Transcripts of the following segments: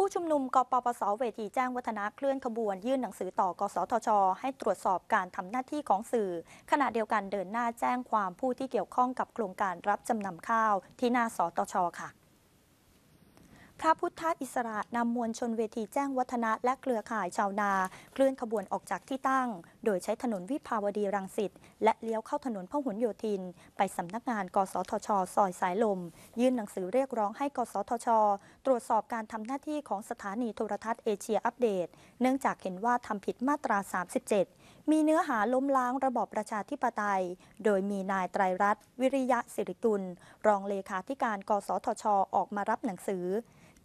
ผู้ชุมนุมกปปสเวทีแจ้งวัฒนะเคลื่อนขบวน ยื่นหนังสือต่อกสทช ให้ตรวจสอบการทำหน้าที่ของสื่อ ขณะเดียวกันเดินหน้าแจ้งความผู้ที่เกี่ยวข้องกับโครงการรับจำนำข้าวที่หน้าสตชค่ะพระพุทธอิสระนำมวลชนเวทีแจ้งวัฒนะและเครือข่ายชาวนาเคลื่อนขบวนออกจากที่ตั้งโดยใช้ถนนวิภาวดีรังสิตและเลี้ยวเข้าถนนพหลโยธินไปสำนักงาน กสทชซอยสายลม ยื่นหนังสือเรียกร้องให้กสทช ตรวจสอบการทำหน้าที่ของสถานีโทรทัศน์เอเชียอัปเดต เนื่องจากเห็นว่าทำผิดมาตรา 37 มีเนื้อหาล้มล้างระบอบประชาธิปไตย โดยมีนายไตรรัตน์วิริยะสิริกุล รองเลขาธิการกสทช ออกมารับหนังสือ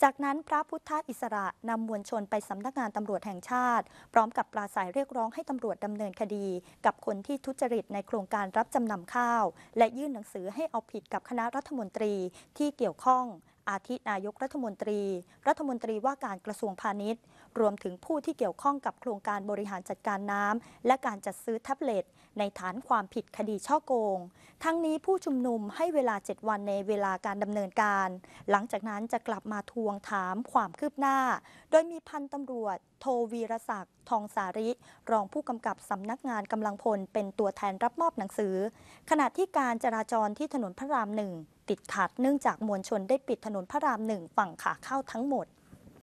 จากนั้นพระพุทธอิสระนำมวลชนไปสำนักงานตำรวจแห่งชาติพร้อมกับปราศัยเรียกร้องให้ตำรวจดำเนินคดี กับคนที่ทุจริตในโครงการรับจำนำข้าว และยื่นหนังสือให้เอาผิดกับคณะรัฐมนตรีที่เกี่ยวข้องอาทินายกรัฐมนตรี รัฐมนตรีว่าการกระทรวงพาณิชย์ รวมถึงผู้ที่เกี่ยวข้องกับโครงการบริหารจัดการน้ำและการจัดซื้อแท็บเล็ต ในฐานความผิดคดีช่อโกง ทั้งนี้ผู้ชุมนุมให้เวลา 7 วันในเวลาการดำเนินการ หลังจากนั้นจะกลับมาทวงถามความคืบหน้า โดยมีพันตำรวจโทวีรศักดิ์ทองสาริรองผู้กำกับสำนักงานกำลังพลเป็นตัวแทนรับมอบหนังสือ ขณะที่การจราจรที่ถนนพระรามหนึ่งติดขัดเนื่องจากมวลชนได้ปิดถนนพระรามหนึ่งฝั่งขาเข้าทั้งหมด